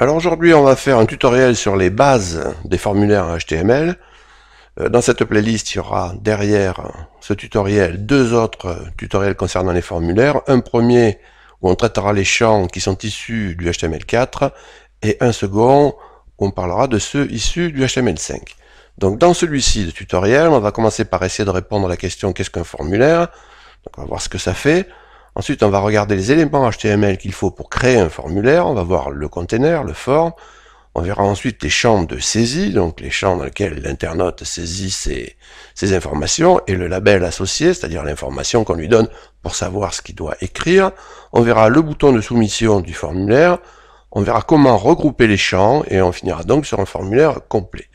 Alors aujourd'hui on va faire un tutoriel sur les bases des formulaires HTML. Euh, dans cette playlist il y aura derrière ce tutoriel deux autres tutoriels concernant les formulaires. Un premier où on traitera les champs qui sont issus du HTML4 et un second où on parlera de ceux issus du HTML5. Donc dans celui-ci de tutoriel on va commencer par essayer de répondre à la question qu'est-ce qu'un formulaire. Donc on va voir ce que ça fait. Ensuite, on va regarder les éléments HTML qu'il faut pour créer un formulaire. On va voir le container, le form. On verra ensuite les champs de saisie, donc les champs dans lesquels l'internaute saisit ses, ses, informations, et le label associé, c'est-à-dire l'information qu'on lui donne pour savoir ce qu'il doit écrire. On verra le bouton de soumission du formulaire. On verra comment regrouper les champs, et on finira donc sur un formulaire complet.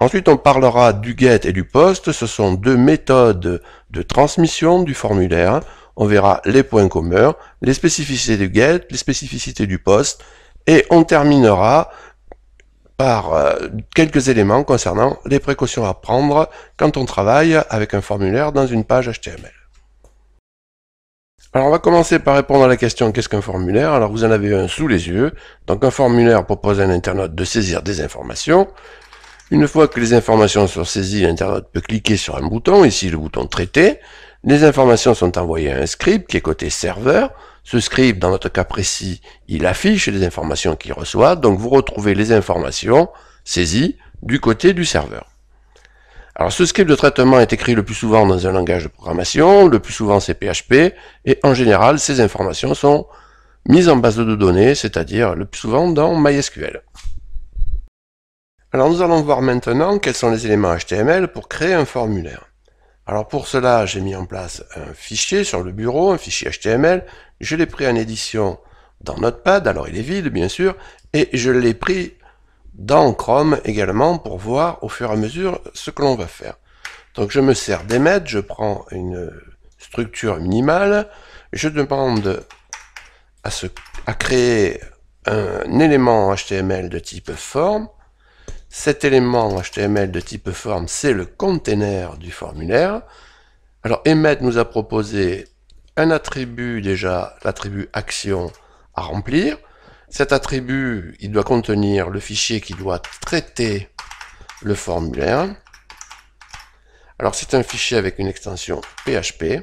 Ensuite, on parlera du get et du post. Ce sont deux méthodes de transmission du formulaire on verra les points communs, les spécificités du get, les spécificités du post, et on terminera par euh, quelques éléments concernant les précautions à prendre quand on travaille avec un formulaire dans une page HTML. Alors on va commencer par répondre à la question qu'est-ce qu'un formulaire Alors vous en avez un sous les yeux. Donc un formulaire propose à internaute de saisir des informations. Une fois que les informations sont saisies, l'internaute peut cliquer sur un bouton, ici le bouton traiter. Les informations sont envoyées à un script qui est côté serveur. Ce script, dans notre cas précis, il affiche les informations qu'il reçoit. Donc vous retrouvez les informations saisies du côté du serveur. Alors ce script de traitement est écrit le plus souvent dans un langage de programmation, le plus souvent c'est PHP, et en général ces informations sont mises en base de données, c'est-à-dire le plus souvent dans MySQL. Alors nous allons voir maintenant quels sont les éléments HTML pour créer un formulaire. Alors pour cela, j'ai mis en place un fichier sur le bureau, un fichier HTML. Je l'ai pris en édition dans Notepad, alors il est vide bien sûr, et je l'ai pris dans Chrome également pour voir au fur et à mesure ce que l'on va faire. Donc je me sers d'émettre, je prends une structure minimale, je demande à, à créer un élément HTML de type forme, cet élément HTML de type forme, c'est le container du formulaire. Alors Emmet nous a proposé un attribut déjà, l'attribut action à remplir. Cet attribut, il doit contenir le fichier qui doit traiter le formulaire. Alors c'est un fichier avec une extension PHP.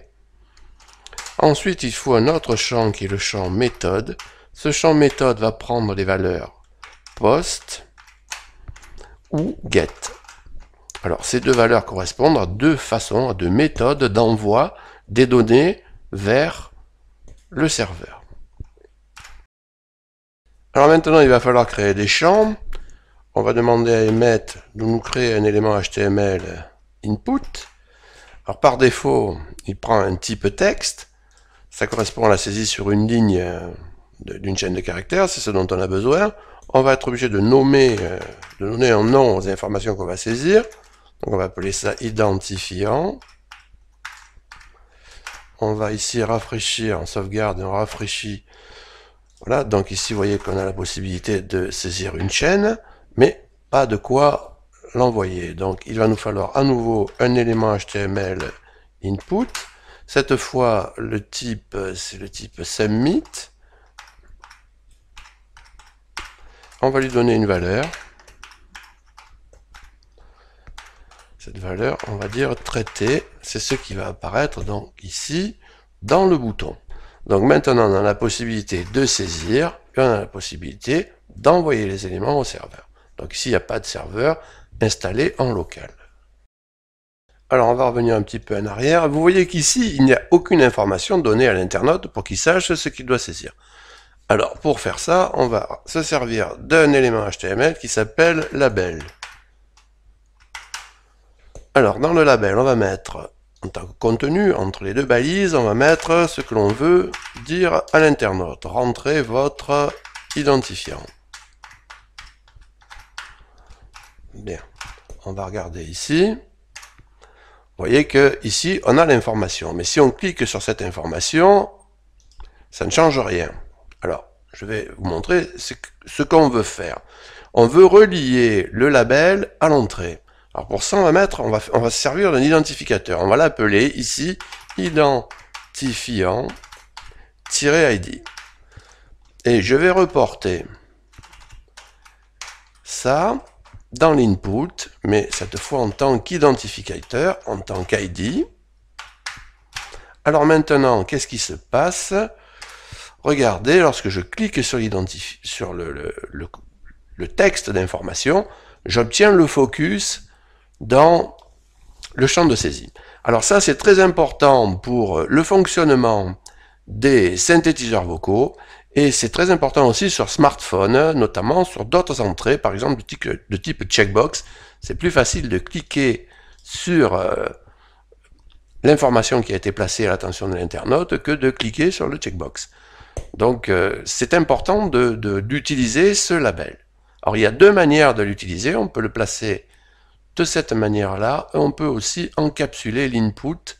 Ensuite, il faut un autre champ qui est le champ méthode. Ce champ méthode va prendre les valeurs post, ou get. Alors ces deux valeurs correspondent à deux façons, à deux méthodes d'envoi des données vers le serveur. Alors maintenant, il va falloir créer des champs. On va demander à Emmet de nous créer un élément HTML input. Alors par défaut, il prend un type texte. Ça correspond à la saisie sur une ligne euh, d'une chaîne de caractères, c'est ce dont on a besoin on va être obligé de nommer, euh, de donner un nom aux informations qu'on va saisir. Donc on va appeler ça identifiant. On va ici rafraîchir en sauvegarde et on rafraîchit. Voilà, donc ici vous voyez qu'on a la possibilité de saisir une chaîne, mais pas de quoi l'envoyer. Donc il va nous falloir à nouveau un élément HTML input. Cette fois le type, euh, c'est le type submit. on va lui donner une valeur. Cette valeur, on va dire traité, c'est ce qui va apparaître donc ici dans le bouton. Donc maintenant, on a la possibilité de saisir et on a la possibilité d'envoyer les éléments au serveur. Donc ici, il n'y a pas de serveur installé en local. Alors on va revenir un petit peu en arrière. Vous voyez qu'ici, il n'y a aucune information donnée à l'internaute pour qu'il sache ce qu'il doit saisir. Alors pour faire ça, on va se servir d'un élément HTML qui s'appelle label. Alors dans le label, on va mettre, en tant que contenu, entre les deux balises, on va mettre ce que l'on veut dire à l'internaute. Rentrez votre identifiant. Bien, on va regarder ici. Vous voyez que ici on a l'information, mais si on clique sur cette information, ça ne change rien. Alors, je vais vous montrer ce qu'on veut faire. On veut relier le label à l'entrée. Alors pour ça, on va mettre, on va, on va se servir d'un identificateur. On va l'appeler ici identifiant-id. Et je vais reporter ça dans l'input, mais cette fois en tant qu'identificateur, en tant qu'id. Alors maintenant, qu'est-ce qui se passe Regardez, lorsque je clique sur, le, texte d'information, j'obtiens le focus dans le champ de saisie. Alors ça, c'est très important pour euh, le fonctionnement des synthétiseurs vocaux et c'est très important aussi sur smartphone, notamment sur d'autres entrées, par exemple de type, checkbox. C'est plus facile de cliquer sur euh, l'information qui a été placée à l'attention de l'internaute que de cliquer sur le checkbox. Donc euh, c'est important d'utiliser de, ce label. Alors il y a deux manières de l'utiliser, on peut le placer de cette manière-là, et on peut aussi encapsuler l'input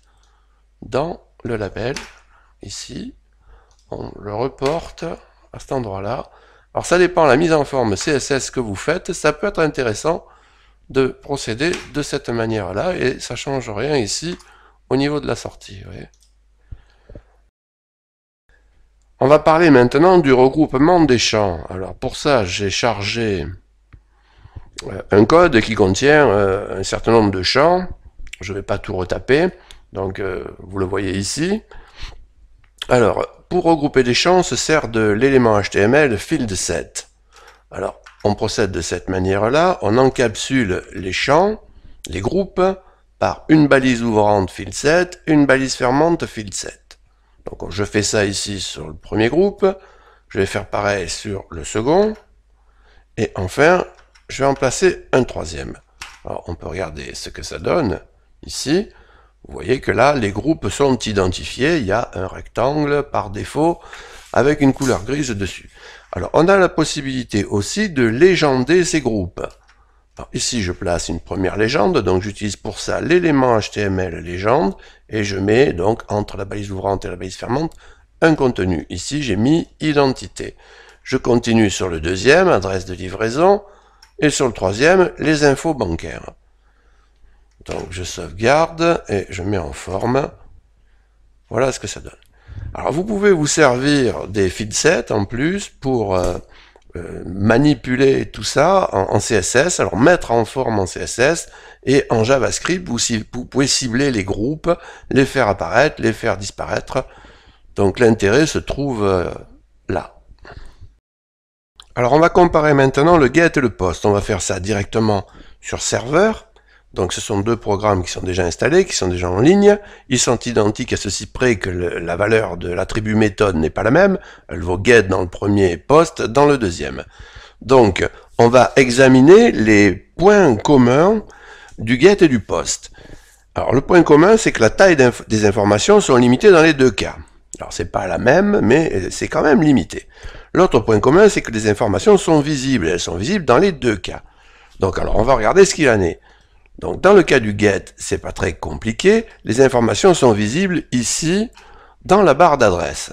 dans le label, ici, on le reporte à cet endroit-là. Alors ça dépend de la mise en forme CSS que vous faites, ça peut être intéressant de procéder de cette manière-là, et ça change rien ici au niveau de la sortie. On va parler maintenant du regroupement des champs. Alors pour ça, j'ai chargé euh, un code qui contient euh, un certain nombre de champs. Je ne vais pas tout retaper, donc euh, vous le voyez ici. Alors, pour regrouper des champs, on se sert de l'élément HTML field 7. Alors, on procède de cette manière-là, on encapsule les champs, les groupes, par une balise ouvrante field set, une balise fermante field 7. Donc je fais ça ici sur le premier groupe, je vais faire pareil sur le second, et enfin, je vais en placer un troisième. Alors on peut regarder ce que ça donne ici. Vous voyez que là, les groupes sont identifiés, il y a un rectangle par défaut avec une couleur grise dessus. Alors on a la possibilité aussi de légender ces groupes ici, je place une première légende, donc j'utilise pour ça l'élément HTML légende, et je mets donc entre la balise ouvrante et la balise fermante un contenu. Ici, j'ai mis identité. Je continue sur le deuxième, adresse de livraison, et sur le troisième, les infos bancaires. Donc je sauvegarde et je mets en forme. Voilà ce que ça donne. Alors vous pouvez vous servir des sets, en plus pour... Euh, euh, manipuler tout ça en, CSS, alors mettre en forme en CSS et en JavaScript, vous, pouvez cibler les groupes, les faire apparaître, les faire disparaître. Donc l'intérêt se trouve euh, là. Alors on va comparer maintenant le get et le post. On va faire ça directement sur serveur. Donc ce sont deux programmes qui sont déjà installés, qui sont déjà en ligne. Ils sont identiques à ceci près que la valeur de l'attribut méthode n'est pas la même. Elle vaut get dans le premier poste post dans le deuxième. Donc on va examiner les points communs du get et du post. Alors le point commun, c'est que la taille des informations sont limitées dans les deux cas. Alors c'est pas la même, mais c'est quand même limité. L'autre point commun, c'est que les informations sont visibles. Elles sont visibles dans les deux cas. Donc alors on va regarder ce qu'il en est. Donc dans le cas du get, c'est pas très compliqué, les informations sont visibles ici dans la barre d'adresse.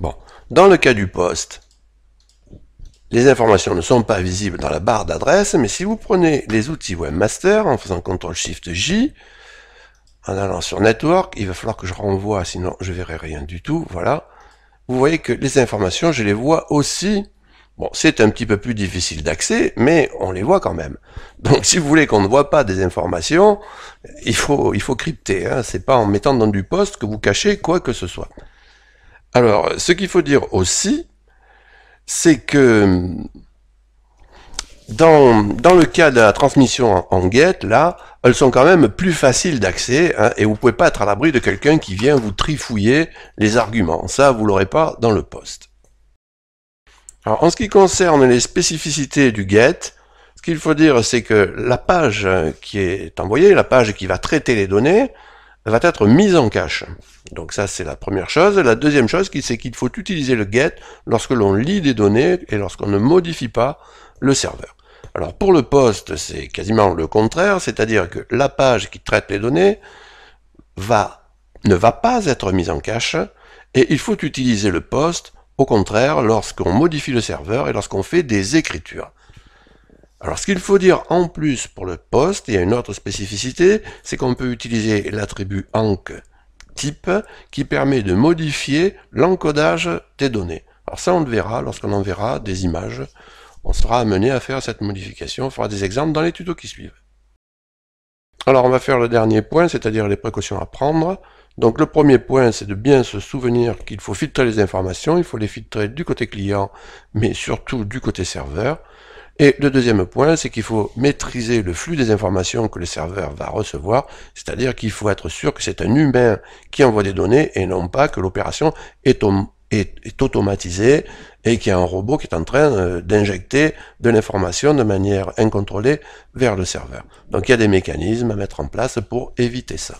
Bon, dans le cas du post, les informations ne sont pas visibles dans la barre d'adresse, mais si vous prenez les outils Webmaster en faisant CTRL SHIFT J, en allant sur Network, il va falloir que je renvoie, sinon je verrai rien du tout, voilà. Vous voyez que les informations, je les vois aussi Bon, c'est un petit peu plus difficile d'accès, mais on les voit quand même. Donc, si vous voulez qu'on ne voit pas des informations, il faut, il faut crypter. Hein. C'est pas en mettant dans du poste que vous cachez quoi que ce soit. Alors, ce qu'il faut dire aussi, c'est que dans, dans, le cas de la transmission en, guette, là, elles sont quand même plus faciles d'accès hein, et vous pouvez pas être à l'abri de quelqu'un qui vient vous trifouiller les arguments. Ça, vous l'aurez pas dans le poste. Alors, en ce qui concerne les spécificités du GET, ce qu'il faut dire, c'est que la page qui est envoyée, la page qui va traiter les données, va être mise en cache. Donc ça, c'est la première chose. La deuxième chose, c'est qu'il faut utiliser le GET lorsque l'on lit des données et lorsqu'on ne modifie pas le serveur. Alors pour le POST, c'est quasiment le contraire, c'est-à-dire que la page qui traite les données ne va pas être mise en cache et il faut utiliser le POST au contraire lorsqu'on modifie le serveur et lorsqu'on fait des écritures. Alors ce qu'il faut dire en plus pour le poste, il y a une autre spécificité, c'est qu'on peut utiliser l'attribut enc type qui permet de modifier l'encodage des données. Alors ça on le verra lorsqu'on enverra des images, on sera amené à faire cette modification, on fera des exemples dans les tutos qui suivent. Alors on va faire le dernier point, c'est-à-dire les précautions à prendre. Donc le premier point, c'est de bien se souvenir qu'il faut filtrer les informations, il faut les filtrer du côté client, mais surtout du côté serveur. Et le deuxième point, c'est qu'il faut maîtriser le flux des informations que le serveur va recevoir, c'est-à-dire qu'il faut être sûr que c'est un humain qui envoie des données et non pas que l'opération est, automatisée et qu'il y a un robot qui est en train euh, d'injecter de l'information de manière incontrôlée vers le serveur. Donc il y a des mécanismes à mettre en place pour éviter ça.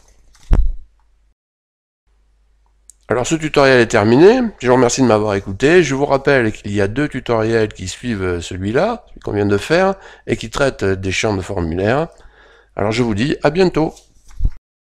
Alors ce tutoriel est terminé, je vous remercie de m'avoir écouté, je vous rappelle qu'il y a deux tutoriels qui suivent celui-là, qu'on vient de faire, et qui traitent des champs de formulaire. Alors je vous dis à bientôt